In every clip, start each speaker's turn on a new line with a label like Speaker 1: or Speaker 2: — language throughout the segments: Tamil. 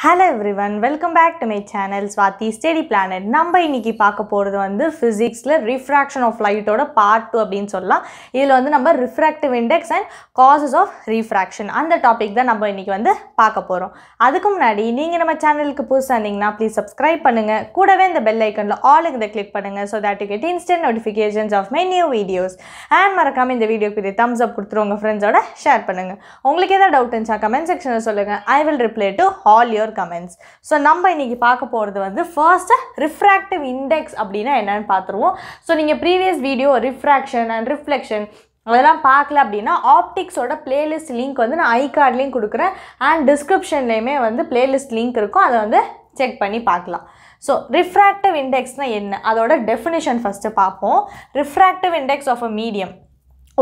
Speaker 1: Hello everyone welcome back to my channel Swathi study planet நம்ம இன்றைக்கி பார்க்க போகிறது வந்து ஃபிசிக்ஸில் ரிஃப்ராக்ஷன் ஆஃப் லைட்டோட பார்ட் டூ அப்படின்னு சொல்லலாம் இதில் வந்து நம்ம refractive index and causes of refraction அந்த டாபிக் தான் நம்ம இன்றைக்கி வந்து பார்க்க போகிறோம் அதுக்கு முன்னாடி நீங்கள் நம்ம சேனலுக்கு புதுசாக இருந்தீங்கன்னா ப்ளீஸ் சப்ஸ்கிரைப் பண்ணுங்கள் கூடவே இந்த பெல் ஐக்கனில் ஆலுக்கு இதை கிளிக் பண்ணுங்கள் so that you get instant notifications of my new videos and மறக்காமல் இந்த வீடியோக்கு இது தம்ஸ் அப் கொடுத்துரு உங்கள் ஃப்ரெண்ட்ஸோட ஷேர் பண்ணுங்கள் உங்களுக்கு எதாவது டவுட் இருந்துச்சா கமெண்ட் செக்ஷனில் சொல்லுங்கள் I will reply to all your your comments so நம்ம இன்றைக்கி பார்க்க போகிறது வந்து ஃபர்ஸ்ட்டு ரிஃப்ராக்டிவ் இண்டெக்ஸ் அப்படின்னா என்னென்னு பார்த்துருவோம் ஸோ நீங்கள் previous video refraction and reflection அதெல்லாம் பார்க்கல அப்படின்னா ஆப்டிக்ஸோட பிளேலிஸ்ட் லிங்க் வந்து நான் ஐ கார்ட்லேயும் கொடுக்குறேன் அண்ட் டிஸ்கிரிப்ஷன்லேயுமே வந்து பிளேலிஸ்ட் லிங்க் இருக்கும் அதை வந்து செக் பண்ணி பார்க்கலாம் ஸோ ரிஃப்ராக்டிவ் இண்டெக்ஸ்னால் என்ன அதோட டெஃபினேஷன் ஃபஸ்ட்டு பார்ப்போம் refractive index of a medium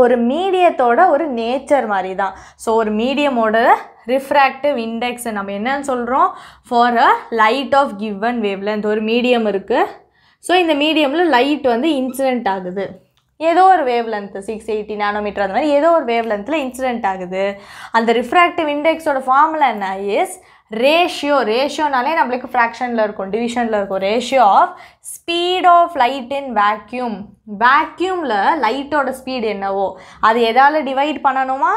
Speaker 1: ஒரு மீடியத்தோட ஒரு நேச்சர் மாதிரி தான் ஸோ ஒரு மீடியமோட ரிஃப்ராக்டிவ் இண்டெக்ஸ் நம்ம என்னன்னு சொல்கிறோம் for a light of given wavelength ஒரு மீடியம் இருக்குது ஸோ இந்த மீடியமில் லைட் வந்து இன்சிடெண்ட் ஆகுது ஏதோ ஒரு wavelength six eighty nanometre அந்த மாதிரி ஏதோ ஒரு வேவ் லென்த்தில் இன்சிடென்ட் ஆகுது அந்த ரிஃப்ராக்டிவ் இண்டெக்ஸோட ஃபார்முலா என்ன இஸ் ரேஷியோ ரேஷியோனாலே நம்மளுக்கு ஃப்ராக்ஷனில் இருக்கும் டிவிஷனில் இருக்கும் ratio of speed of light in vacuum வேக்யூமில் லைட்டோட ஸ்பீடு என்னவோ அது எதால் டிவைட் பண்ணணுமா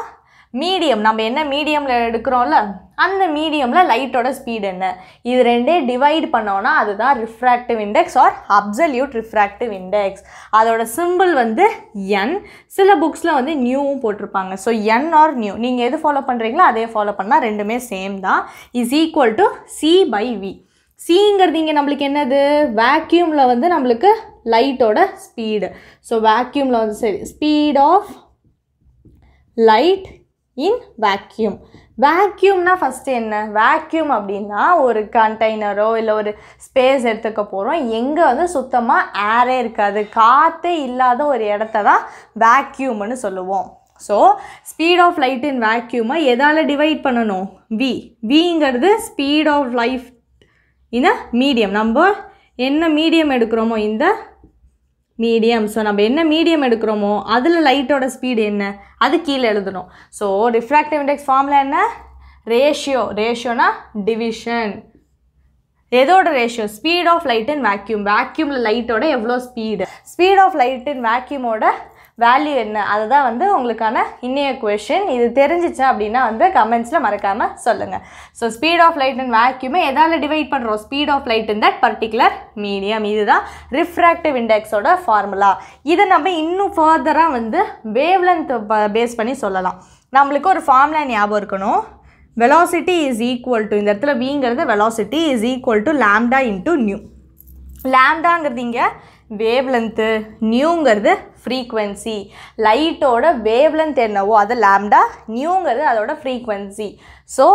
Speaker 1: மீடியம் நம்ம என்ன மீடியமில் எடுக்கிறோம்ல அந்த மீடியமில் லைட்டோட ஸ்பீடு என்ன இது ரெண்டே டிவைட் பண்ணோன்னா அதுதான் refractive index or absolute refractive index அதோட சிம்பிள் வந்து என் சில புக்ஸில் வந்து நியூவும் போட்டிருப்பாங்க ஸோ என் ஆர் நியூ நீங்கள் எது ஃபாலோ பண்ணுறீங்களோ அதே ஃபாலோ பண்ணால் ரெண்டுமே சேம் தான் is equal to c by v சிங்கிறது இங்கே நம்மளுக்கு என்னது வேக்யூமில் வந்து நம்மளுக்கு லைட்டோட ஸ்பீடு ஸோ வேக்யூமில் வந்து சரி speed of light in vacuum வேக்யூம்னால் ஃபஸ்ட்டு என்ன வேக்யூம் அப்படின்னா ஒரு கண்டெய்னரோ இல்லை ஒரு ஸ்பேஸ் எடுத்துக்க போகிறோம் எங்கே வந்து சுத்தமாக ஏரே இருக்காது காற்றே இல்லாத ஒரு இடத்த தான் வேக்யூம்னு சொல்லுவோம் so speed of light in வேக்யூமை எதால் டிவைட் பண்ணணும் வி விங்கிறது speed of light in medium நம்ம என்ன மீடியம் எடுக்கிறோமோ இந்த மீடியம் ஸோ நம்ம என்ன மீடியம் எடுக்கிறோமோ அதில் லைட்டோட ஸ்பீடு என்ன அது கீழே எழுதணும் ஸோ ரிஃப்ராக்டிவ் இண்டெக்ஸ் ஃபார்மில் என்ன ரேஷியோ ரேஷியோனா டிவிஷன் எதோட ratio speed of light in vacuum வேக்யூமில் லைட்டோட எவ்வளோ speed speed of light in வேக்யூமோட வேல்யூ என்ன அதை தான் வந்து உங்களுக்கான இன்னைய கொஷின் இது தெரிஞ்சிச்சு அப்படின்னா வந்து கமெண்ட்ஸில் மறக்காமல் சொல்லுங்கள் so speed of light and வேக்யூமே எதால் டிவைட் பண்ணுறோம் speed of light in that particular medium இதுதான் ரிஃப்ராக்டிவ் இண்டெக்ஸோட ஃபார்முலா இதை நம்ம இன்னும் ஃபர்தராக வந்து வேவ்லென்த் பேஸ் பண்ணி சொல்லலாம் நம்மளுக்கு ஒரு ஃபார்முலா ஞாபகம் இருக்கணும் வெலாசிட்டி இஸ் ஈக்குவல் டு இந்த இடத்துல வீங்கிறது velocity is equal to lambda into nu லேம்டாங்கிறது இங்கே வேவ் லென்த்து நியூங்கிறது ஃப்ரீக்வன்சி லைட்டோட வேவ் லென்த் என்னவோ அது லேம்டா நியூங்கிறது அதோட frequency so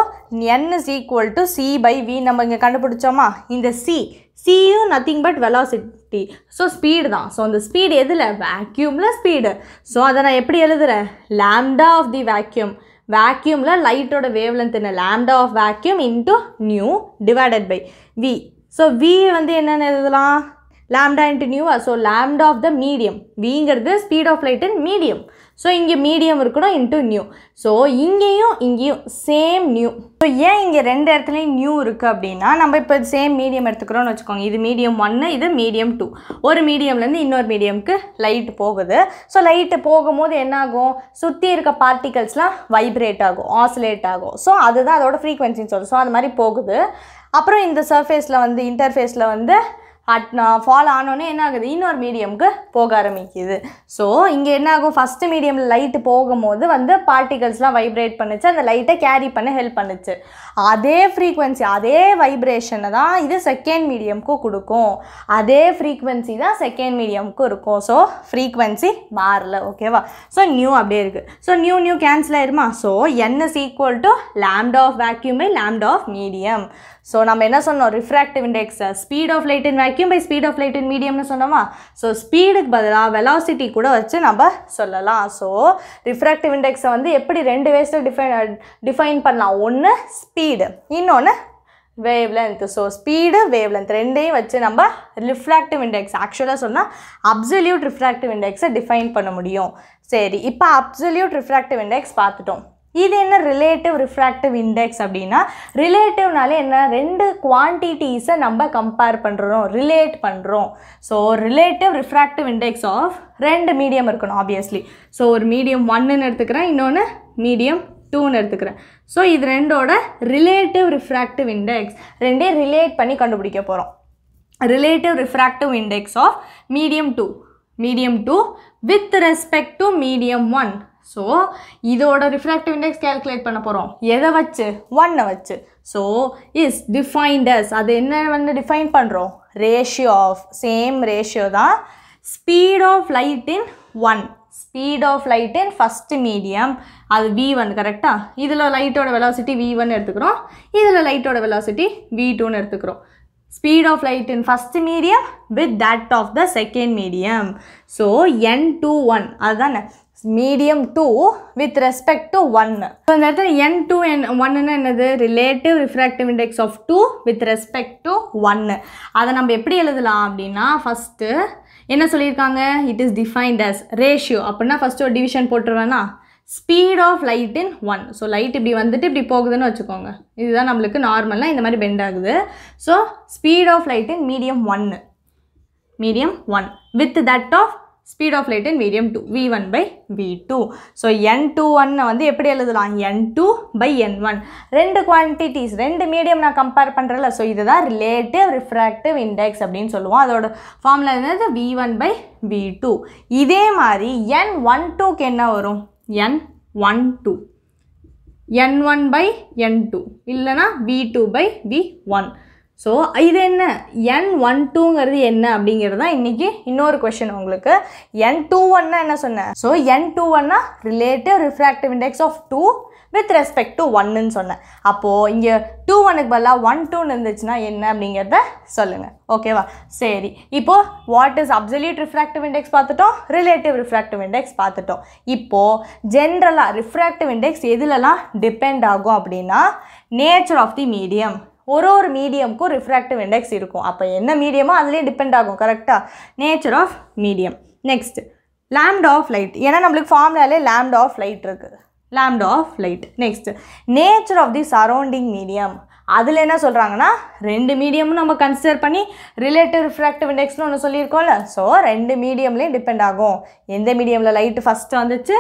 Speaker 1: n is equal to c by v நம்ம இங்கே கண்டுபிடிச்சோமா இந்த சி சியும் nothing but velocity so speed தான் ஸோ அந்த ஸ்பீடு எதில் வேக்யூமில் ஸ்பீடு ஸோ அதை நான் எப்படி எழுதுகிறேன் லேம்டா ஆஃப் தி வேக்யூம் வேக்யூமில் லைட்டோட வேவ் லென்த் என்ன lambda of vacuum into nu divided by v so v வந்து என்னென்ன எழுதலாம் லேம்டா இன்ட்டு நியூவா so lambda of the medium விங்கிறது speed of light in medium so இங்கே மீடியம் இருக்கணும் இன்ட்டு நியூ ஸோ இங்கேயும் இங்கேயும் சேம் நியூ ஸோ ஏன் இங்கே ரெண்டு இடத்துலையும் நியூ இருக்குது அப்படின்னா நம்ம இப்போ சேம் மீடியம் எடுத்துக்கிறோன்னு வச்சுக்கோங்க இது மீடியம் ஒன்று இது மீடியம் டூ ஒரு மீடியம்லேருந்து இன்னொரு மீடியம்க்கு லைட் போகுது ஸோ லைட்டு போகும்போது என்னாகும் சுற்றி இருக்க பார்ட்டிகல்ஸ்லாம் வைப்ரேட் ஆகும் ஆசிலேட் ஆகும் ஸோ அதுதான் அதோட ஃப்ரீக்வன்சின்னு சொல்லும் ஸோ அது மாதிரி போகுது அப்புறம் இந்த சர்ஃபேஸில் வந்து இன்டர்ஃபேஸில் வந்து அட் நான் ஃபாலோ ஆனோடனே என்ன ஆகுது இன்னொரு மீடியமுக்கு போக ஆரம்பிக்குது ஸோ இங்கே என்ன ஆகும் ஃபஸ்ட்டு மீடியமில் லைட்டு போகும்போது வந்து பார்ட்டிகல்ஸ்லாம் வைப்ரேட் பண்ணுச்சு அந்த லைட்டை கேரி பண்ண ஹெல்ப் பண்ணுச்சு அதே ஃப்ரீக்வன்சி அதே வைப்ரேஷனை தான் இது செகண்ட் மீடியமுக்கும் கொடுக்கும் அதே ஃப்ரீக்வன்சி தான் செகண்ட் மீடியமுக்கும் இருக்கும் ஸோ ஃப்ரீக்வன்சி மாறல ஓகேவா ஸோ நியூ அப்படியே இருக்குது ஸோ நியூ நியூ கேன்சல் ஆயிருமா so n's equal to lambda of வேக்யூமை லேம்ட் ஆஃப் மீடியம் ஸோ நம்ம என்ன சொன்னோம் ரிஃப்ராக்டிவ் இண்டெக்ஸை speed of light in vacuum by speed of light in மீடியம்னு சொன்னோமா ஸோ ஸ்பீடுக்கு பதிலாக வெலாசிட்டி கூட வச்சு நம்ம சொல்லலாம் ஸோ ரிஃப்ராக்டிவ் இண்டெக்ஸை வந்து எப்படி ரெண்டு வேஸில் டிஃபைன் டிஃபைன் பண்ணலாம் ஒன்று ஸ்பீடு இன்னொன்று wavelength so speed wavelength ரெண்டையும் வச்சு நம்ம ரிஃப்ராக்டிவ் இண்டெக்ஸ் ஆக்சுவலாக சொன்னால் அப்சல்யூட் ரிஃப்ராக்டிவ் இண்டெக்ஸை டிஃபைன் பண்ண முடியும் சரி இப்போ அப்சல்யூட் ரிஃப்ராக்டிவ் இண்டெக்ஸ் பார்த்துட்டோம் இது என்ன ரிலேட்டிவ் ரிஃப்ராக்டிவ் இண்டெக்ஸ் அப்படின்னா ரிலேட்டிவ்னாலே என்ன ரெண்டு குவான்டிட்டிஸை நம்ம கம்பேர் பண்ணுறோம் ரிலேட் பண்ணுறோம் so relative refractive index of ரெண்டு மீடியம் இருக்கணும் ஆப்வியஸ்லி ஸோ ஒரு மீடியம் ஒன்னுன்னு எடுத்துக்கிறேன் இன்னொன்று மீடியம் டூன்னு எடுத்துக்கிறேன் ஸோ இது ரெண்டோட ரிலேட்டிவ் ரிஃப்ராக்டிவ் இண்டெக்ஸ் ரெண்டே ரிலேட் பண்ணி கண்டுபிடிக்க போகிறோம் relative refractive index of medium two medium two with respect to medium one so இதோட ரிஃப்ராக்டிவ் இண்டெக்ஸ் கேல்குலேட் பண்ண போகிறோம் எதை வச்சு ஒன்னை வச்சு ஸோ இஸ் டிஃபைன்டஸ் அது என்ன வந்து டிஃபைன் பண்ணுறோம் ரேஷியோ ஆஃப் சேம் ரேஷியோ தான் speed of light in one speed of light in first medium அது வி ஒன் கரெக்டாக இதில் லைட்டோட வெலாசிட்டி வி ஒன் எடுத்துக்கிறோம் இதில் லைட்டோட வெலாசிட்டி வி டூன்னு எடுத்துக்கிறோம் speed of light in first medium with that of the second medium. So, N21 அதுதான் medium 2 with respect to 1. So, இந்த இடத்துல N2 and 1 என்னது relative refractive index of 2 with respect to 1. அதை நம்ம எப்படி எழுதலாம் அப்படின்னா first, என்ன சொல்லியிருக்காங்க It is defined as ratio. அப்படின்னா first, ஒரு division போட்டுருவேன்னா speed of light in one so light இப்படி வந்துட்டு இப்படி போகுதுன்னு வச்சுக்கோங்க இதுதான் நம்மளுக்கு நார்மலாக இந்த மாதிரி பெண்ட் ஆகுது so speed of light in medium ஒன்று medium one with that of speed of light in medium two v one by v two so n two ஒன்னை வந்து எப்படி எழுதலாம் n two by n one ரெண்டு குவான்டிட்டிஸ் ரெண்டு மீடியம் நான் கம்பேர் பண்ணுறல ஸோ இதுதான் ரிலேட்டிவ் ரிஃப்ராக்டிவ் இண்டெக்ஸ் அப்படின்னு சொல்லுவோம் அதோட ஃபார்மில் என்னது v one by v two இதே மாதிரி என் ஒன் டூக்கு என்ன வரும் n one two n one by n two இல்லைனா v two by v one so இது என்ன என் ஒன் டூங்கிறது என்ன அப்படிங்கிறது தான் இன்றைக்கி இன்னொரு கொஷின் உங்களுக்கு என் டூ ஒன்னா என்ன சொன்னேன் ஸோ என் டூ ஒன்னா relative refractive index of two with respect to ஒன்னுன்னு சொன்னேன் அப்போது இங்கே டூ ஒனுக்கு பதிலாக ஒன் டூன்னு இருந்துச்சுன்னா என்ன அப்படிங்கிறத சொல்லுங்கள் ஓகேவா சரி இப்போது what is absolute refractive index பார்த்துட்டோம் ரிலேட்டிவ் ரிஃப்ராக்டிவ் இண்டெக்ஸ் பார்த்துட்டோம் இப்போது ஜென்ரலாக ரிஃப்ராக்டிவ் இண்டெக்ஸ் எதுலலாம் டிபெண்ட் ஆகும் அப்படின்னா நேச்சர் ஆஃப் தி மீடியம் ஒரு ஒரு மீடியமுக்கும் ரிஃப்ராக்டிவ் இண்டெக்ஸ் இருக்கும் அப்போ என்ன மீடியமோ அதுலேயே டிபெண்ட் ஆகும் கரெக்டாக nature of medium next lambda of light ஏன்னா நம்மளுக்கு ஃபார்முலாலே லேம்ட் ஆஃப் லைட் இருக்குது lambda of light next nature of the surrounding medium அதில் என்ன சொல்கிறாங்கன்னா ரெண்டு மீடியமும் நம்ம கன்சிடர் பண்ணி ரிலேட்டிவ் ரிஃப்ராக்டிவ் இண்டெக்ஸ்னு ஒன்று சொல்லியிருக்கோம்ல ஸோ ரெண்டு மீடியம்லேயும் டிபெண்ட் ஆகும் எந்த மீடியமில் லைட்டு ஃபஸ்ட்டு வந்துச்சு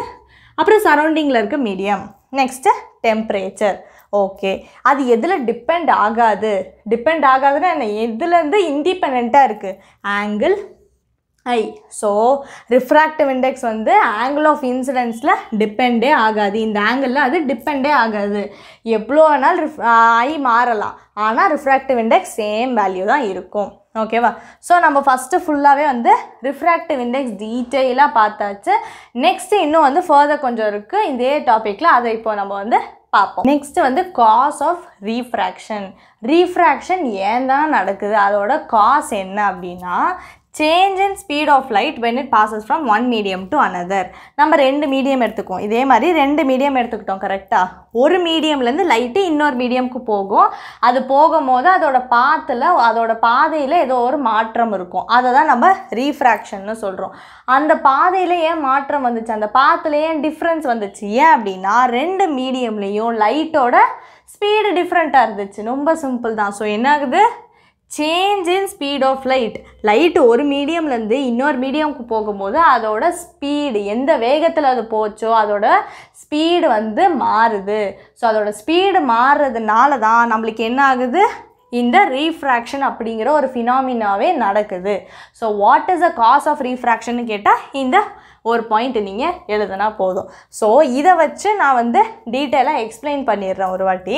Speaker 1: அப்புறம் சரௌண்டிங்கில் இருக்க மீடியம் நெக்ஸ்ட்டு டெம்ப்ரேச்சர் ஓகே அது எதில் டிபெண்ட் ஆகாது டிபெண்ட் ஆகாதுன்னா என்ன எதுலேருந்து இன்டிபெண்ட்டாக இருக்குது angle i so refractive index வந்து ஆங்கிள் ஆஃப் இன்சிடென்ஸில் டிபெண்டே ஆகாது இந்த ஆங்கிளில் அது டிபெண்டே ஆகாது எவ்வளோ வேணாலும் ரிஃப் ஐ மாறலாம் ஆனால் ரிஃப்ராக்டிவ் இண்டெக்ஸ் சேம் வேல்யூ தான் இருக்கும் ஓகேவா ஸோ நம்ம ஃபஸ்ட்டு ஃபுல்லாகவே வந்து ரிஃப்ராக்டிவ் இண்டெக்ஸ் டீட்டெயிலாக பார்த்தாச்சு நெக்ஸ்ட்டு இன்னும் வந்து ஃபர்தர் கொஞ்சம் இருக்குது இதே டாப்பிக்கில் அதை இப்போ நம்ம வந்து பார்ப்போம் நெக்ஸ்ட் வந்து காஸ் ஆஃப் ரீஃப்ராக்ஷன் ரீஃப்ராக்ஷன் ஏன் தான் நடக்குது அதோட காஸ் என்ன அப்படின்னா change in speed of light when it passes from one medium to another நம்ம ரெண்டு மீடியம் எடுத்துக்கோம் இதே மாதிரி ரெண்டு மீடியம் எடுத்துக்கிட்டோம் கரெக்டாக ஒரு மீடியம்லேருந்து லைட்டு இன்னொரு மீடியமுக்கு போகும் அது போகும்போது அதோட பாத்தில் அதோட பாதையில் ஏதோ ஒரு மாற்றம் இருக்கும் அதை தான் நம்ம ரீஃப்ராக்ஷன்னு சொல்கிறோம் அந்த பாதையில் ஏன் மாற்றம் வந்துச்சு அந்த பாத்தில் ஏன் டிஃப்ரென்ஸ் வந்துச்சு ஏன் அப்படின்னா ரெண்டு மீடியம்லேயும் லைட்டோட ஸ்பீடு டிஃப்ரெண்ட்டாக இருந்துச்சு ரொம்ப சிம்பிள் தான் ஸோ என்ன ஆகுது change in speed of light light ஒரு மீடியம்லேருந்து இன்னொரு மீடியமுக்கு போகும்போது அதோட ஸ்பீடு எந்த வேகத்தில் அது போச்சோ அதோட ஸ்பீடு வந்து மாறுது ஸோ அதோட ஸ்பீடு மாறுறதுனால தான் நம்மளுக்கு என்ன ஆகுது இந்த ரீஃப்ராக்ஷன் அப்படிங்கிற ஒரு ஃபினாமினாவே நடக்குது so what is a cause of refraction கேட்டால் இந்த ஒரு பாயிண்ட் நீங்கள் எழுதுனா போதும் ஸோ இதை வச்சு நான் வந்து டீட்டெயிலாக எக்ஸ்பிளைன் பண்ணிடுறேன் ஒரு வாட்டி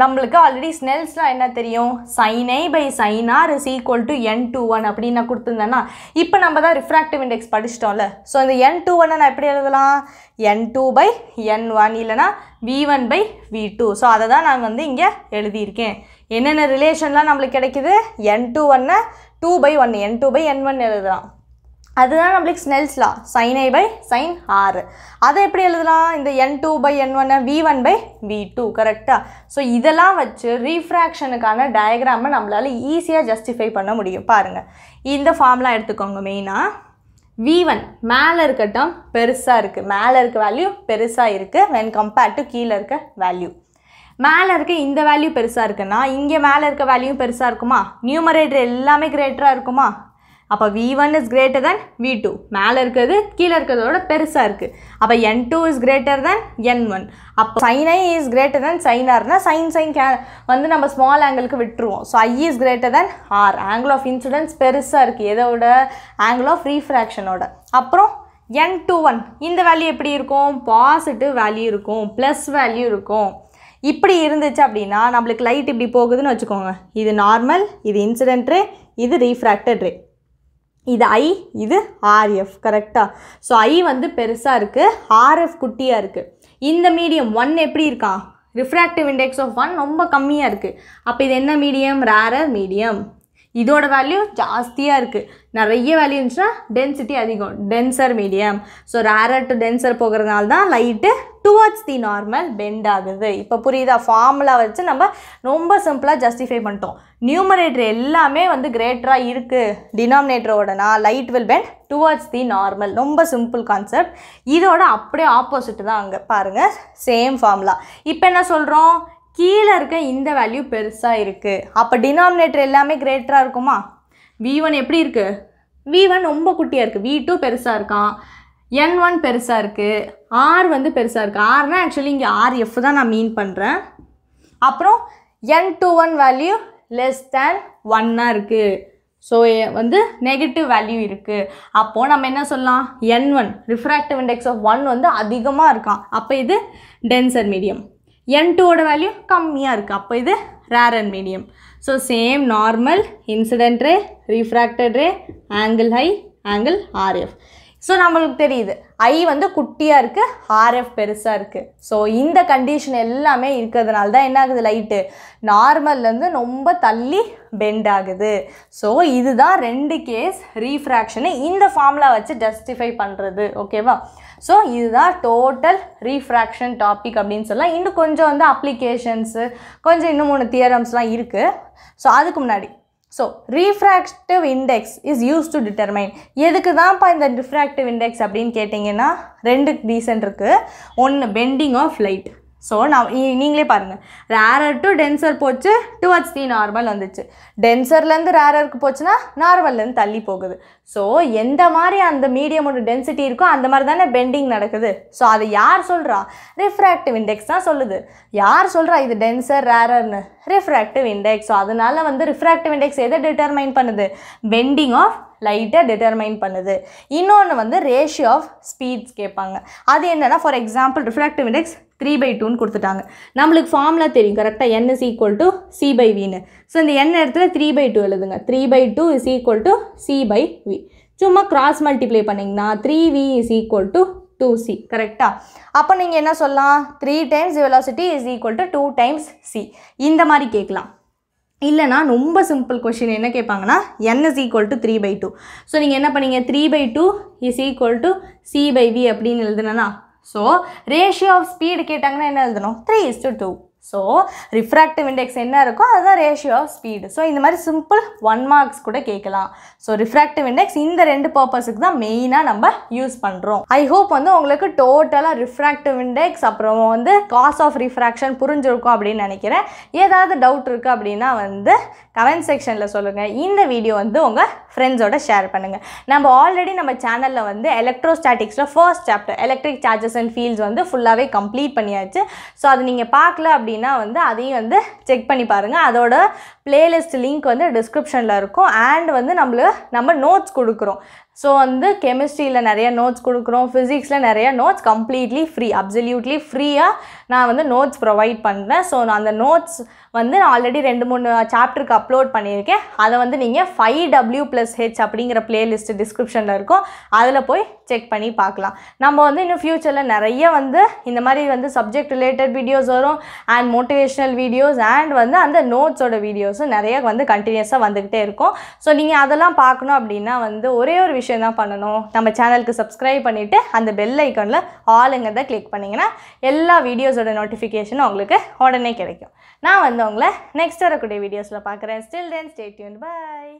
Speaker 1: நம்மளுக்கு ஆல்ரெடி ஸ்னெல்ஸ்லாம் என்ன தெரியும் sine by sine r is equal to n two one அப்படின்னு நான் கொடுத்துருந்தேன்னா இப்போ நம்ம தான் ரிஃப்ராக்டிவ் இண்டெக்ஸ் படிச்சிட்டோம்ல ஸோ இந்த என் டூ ஒன்னை நான் எப்படி எழுதலாம் n two by n one இல்லைனா v one by v two so அதை தான் நாங்கள் வந்து இங்கே எழுதியிருக்கேன் என்னென்ன ரிலேஷன்லாம் நம்மளுக்கு கிடைக்கிது என் டூ ஒன்னை two by one n two by n one எழுதலாம் அதுதான் நம்மளுக்கு Snell's law sine i by sine r அதை எப்படி எழுதலாம் இந்த n two by n one v one by v two கரெக்டாக ஸோ இதெல்லாம் வச்சு ரீஃப்ராக்ஷனுக்கான டயக்ராமை நம்மளால் ஈஸியாக ஜஸ்டிஃபை பண்ண முடியும் பாருங்கள் இந்த ஃபார்ம்லாம் எடுத்துக்கோங்க மெயினாக வி ஒன் மேலே இருக்கட்டும் பெருசாக இருக்குது மேலே இருக்க வேல்யூ பெருசாக இருக்குது வென் கம்பேர்ட் டு கீழே இருக்க வேல்யூ மேலே இருக்க இந்த வேல்யூ பெருசாக இருக்குன்னா இங்கே மேலே இருக்க வேல்யூ பெருசாக இருக்குமா நியூமரேட்டர் எல்லாமே கிரேட்டராக இருக்குமா அப்போ v one is greater than v two மேலே இருக்கிறது கீழே இருக்கிறதோட பெருசாக இருக்குது அப்போ n two is greater than n one அப்போ சைனை ஐ இஸ் கிரேட்டர் தென் சைனார்னால் சைன் சைன் கே வந்து நம்ம ஸ்மால் ஆங்கிளுக்கு விட்டுருவோம் so i is greater than r angle of incidence பெருசாக இருக்குது எதோட ஆங்கிள் ஆஃப் ரீஃப்ராக்ஷனோட அப்புறம் என் டூ ஒன் இந்த வேல்யூ எப்படி இருக்கும் பாசிட்டிவ் வேல்யூ இருக்கும் ப்ளஸ் வேல்யூ இருக்கும் இப்படி இருந்துச்சு அப்படின்னா நம்மளுக்கு லைட் இப்படி போகுதுன்னு வச்சுக்கோங்க இது நார்மல் இது இன்சிடென்ட் ரே இது ரீஃப்ராக்டட் ரே இது ஐ இது ஆர்எஃப் கரெக்டாக ஸோ ஐ வந்து பெருசாக இருக்குது ஆர்எஃப் குட்டியாக இருக்குது இந்த மீடியம் ஒன் எப்படி இருக்கா ரிஃப்ராக்டிவ் இண்டெக்ஸ் ஆஃப் ஒன் ரொம்ப கம்மியாக இருக்குது அப்போ இது என்ன மீடியம் ரேரர் மீடியம் இதோட வேல்யூ ஜாஸ்தியாக இருக்குது நிறைய வேல்யூ இருந்துச்சுன்னா டென்சிட்டி அதிகம் denser medium so rarer to denser போகிறதுனால தான் light towards the normal bend ஆகுது இப்போ புரியுதா ஃபார்முலா வச்சு நம்ம ரொம்ப சிம்பிளாக ஜஸ்டிஃபை பண்ணிட்டோம் நியூமரேட்டர் எல்லாமே வந்து கிரேட்டராக இருக்குது டினாமினேட்டரோடனா light will bend towards the normal ரொம்ப சிம்பிள் கான்செப்ட் இதோட அப்படியே ஆப்போசிட் தான் அங்கே பாருங்கள் சேம் ஃபார்முலா இப்போ என்ன சொல்கிறோம் கீழே இருக்க இந்த வேல்யூ பெருசாக இருக்குது அப்போ டினாமினேட்டர் எல்லாமே கிரேட்டராக இருக்குமா வி ஒன் எப்படி இருக்குது வி ஒன் ரொம்ப குட்டியாக இருக்குது வி டூ பெருசாக இருக்கான் என் ஒன் பெருசாக இருக்குது ஆர் வந்து பெருசாக இருக்குது ஆர்னால் ஆக்சுவலி இங்கே ஆர் எஃப் தான் நான் மீன் பண்ணுறேன் அப்புறம் n two one value less than ஒன்னாக இருக்குது ஸோ வந்து நெகட்டிவ் வேல்யூ இருக்குது அப்போது நம்ம என்ன சொல்லலாம் n one refractive index of one வந்து அதிகமாக இருக்கான் அப்போ இது டென்சர் மீடியம் என் டூவோட வேல்யூ கம்மியாக இருக்குது அப்போ இது rare and medium so same normal incident ray refracted ray angle i angle r f so நம்மளுக்கு தெரியுது ஐ வந்து குட்டியாக இருக்குது ஆர்எஃப் பெருசாக இருக்குது ஸோ இந்த கண்டிஷன் எல்லாமே இருக்கிறதுனால தான் என்ன ஆகுது லைட்டு நார்மல்லேருந்து ரொம்ப தள்ளி பெண்ட் ஆகுது ஸோ இதுதான் ரெண்டு கேஸ் ரீஃப்ராக்ஷனு இந்த ஃபார்முலா வச்சு ஜஸ்டிஃபை பண்ணுறது ஓகேவா ஸோ இதுதான் டோட்டல் ரீஃப்ராக்ஷன் டாபிக் அப்படின்னு சொல்லலாம் இன்னும் கொஞ்சம் வந்து அப்ளிகேஷன்ஸு கொஞ்சம் இன்னும் மூணு தியரம்ஸ்லாம் இருக்குது ஸோ அதுக்கு முன்னாடி so refractive index is used to determine எதுக்கு தான்ப்பா இந்த ரிஃப்ராக்டிவ் இண்டெக்ஸ் அப்படின்னு கேட்டிங்கன்னா ரெண்டு ரீசன் இருக்குது ஒன்று பெண்டிங் ஆஃப் லைட் ஸோ நான் நீங்களே பாருங்கள் ரேரர் டு டென்சர் போச்சு டுவர்ட்ஸ் தி நார்மல் வந்துச்சு டென்சர்லேருந்து ரேரருக்கு போச்சுன்னா நார்மல்லேருந்து தள்ளி போகுது ஸோ எந்த மாதிரி அந்த மீடியமோட டென்சிட்டி இருக்கோ அந்த மாதிரி தானே பெண்டிங் நடக்குது ஸோ அதை யார் சொல்கிறா ரிஃப்ராக்டிவ் இண்டெக்ஸ் தான் சொல்லுது யார் சொல்கிறா இது டென்சர் ரேரர்னு ரிஃப்ராக்டிவ் இண்டெக்ஸ் ஸோ அதனால வந்து ரிஃப்ராக்டிவ் இண்டெக்ஸ் எதை டிட்டர்மைன் பண்ணுது பெண்டிங் ஆஃப் லைட்டாக டிட்டர்மைன் பண்ணுது இன்னொன்று வந்து ரேஷியோ ஆஃப் ஸ்பீட்ஸ் கேட்பாங்க அது என்னென்னா for example refractive index three by டூன்னு கொடுத்துட்டாங்க நம்மளுக்கு ஃபார்முலா தெரியும் கரெக்டாக n is equal to c by வின்னு ஸோ இந்த என் இடத்துல த்ரீ பை டூ எழுதுங்க three by two is equal to c by v சும்மா கிராஸ் மல்டிப்ளை பண்ணிங்கன்னா three we is equal to two c கரெக்டாக அப்போ நீங்கள் என்ன சொல்லலாம் three times velocity is equal to two times c இந்த மாதிரி கேட்கலாம் இல்லைனா ரொம்ப சிம்பிள் கொஷின் என்ன கேட்பாங்கன்னா n is equal to three by two so நீங்கள் என்ன பண்ணீங்க three by two is equal to c by v அப்படின்னு எழுதுனா ஸோ ரேஷியோ ஆஃப் ஸ்பீடு கேட்டாங்கன்னா என்ன எழுதணும் three is to two so refractive index என்ன இருக்கோ அதுதான் ரேஷியோ ஆஃப் ஸ்பீடு ஸோ இந்த மாதிரி சிம்பிள் ஒன் மார்க்ஸ் கூட கேட்கலாம் ஸோ ரிஃப்ராக்டிவ் இண்டெக்ஸ் இந்த ரெண்டு பர்பஸுக்கு தான் மெயினாக நம்ம யூஸ் பண்ணுறோம் ஐ ஹோப் வந்து உங்களுக்கு டோட்டலாக ரிஃப்ராக்டிவ் இண்டெக்ஸ் அப்புறம் வந்து காஸ் ஆஃப் ரிஃப்ராக்ஷன் புரிஞ்சிருக்கும் அப்படின்னு நினைக்கிறேன் ஏதாவது டவுட் இருக்குது அப்படின்னா வந்து கமெண்ட் செக்ஷனில் சொல்லுங்கள் இந்த வீடியோ வந்து உங்கள் ஃப்ரெண்ட்ஸோட ஷேர் பண்ணுங்கள் நம்ம ஆல்ரெடி நம்ம சேனலில் வந்து எலக்ட்ரோஸ்டாட்டிக்ஸில் first chapter electric charges and fields வந்து ஃபுல்லாகவே கம்ப்ளீட் பண்ணியாச்சு ஸோ அது நீங்கள் பார்க்கல அப்படின்னா வந்து அதையும் வந்து செக் பண்ணி பாருங்கள் அதோட பிளேலிஸ்ட் லிங்க் வந்து டிஸ்கிரிப்ஷனில் இருக்கும் அண்ட் வந்து நம்மளுக்கு நம்ம நோட்ஸ் கொடுக்குறோம் ஸோ வந்து கெமிஸ்ட்ரியில் நிறைய நோட்ஸ் கொடுக்குறோம் ஃபிசிக்ஸில் நிறைய நோட்ஸ் கம்ப்ளீட்லி ஃப்ரீ அப்சல்யூட்லி ஃப்ரீயாக நான் வந்து நோட்ஸ் ப்ரொவைட் பண்ணுறேன் ஸோ நான் அந்த நோட்ஸ் வந்து நான் ஆல்ரெடி ரெண்டு மூணு சாப்டருக்கு அப்லோட் பண்ணியிருக்கேன் அதை வந்து நீங்கள் ஃபைவ் டபிள்யூ ப்ளஸ் ஹெச் அப்படிங்கிற பிளேலிஸ்ட் டிஸ்கிரிப்ஷனில் இருக்கும் அதில் போய் செக் பண்ணி பார்க்கலாம் நம்ம வந்து இன்னும் ஃப்யூச்சரில் நிறைய வந்து இந்த மாதிரி வந்து சப்ஜெக்ட் ரிலேட்டட் வீடியோஸ் வரும் அண்ட் மோட்டிவேஷ்னல் வீடியோஸ் அண்ட் வந்து அந்த நோட்ஸோட வீடியோஸும் நிறைய வந்து கண்டினியூஸாக வந்துக்கிட்டே இருக்கும் ஸோ நீங்கள் அதெல்லாம் பார்க்கணும் அப்படின்னா வந்து ஒரே ஒரு விஷயம் விஷயம் தான் பண்ணணும் நம்ம சேனலுக்கு சப்ஸ்கிரைப் பண்ணிவிட்டு அந்த பெல் ஐக்கனில் ஆளுங்கிறதை கிளிக் பண்ணிங்கன்னா எல்லா வீடியோஸோட நோட்டிஃபிகேஷனும் உங்களுக்கு உடனே கிடைக்கும் நான் வந்து உங்களை நெக்ஸ்ட் வரக்கூடிய வீடியோஸில் பார்க்குறேன் ஸ்டில் தென் ஸ்டேட்யூன் பாய்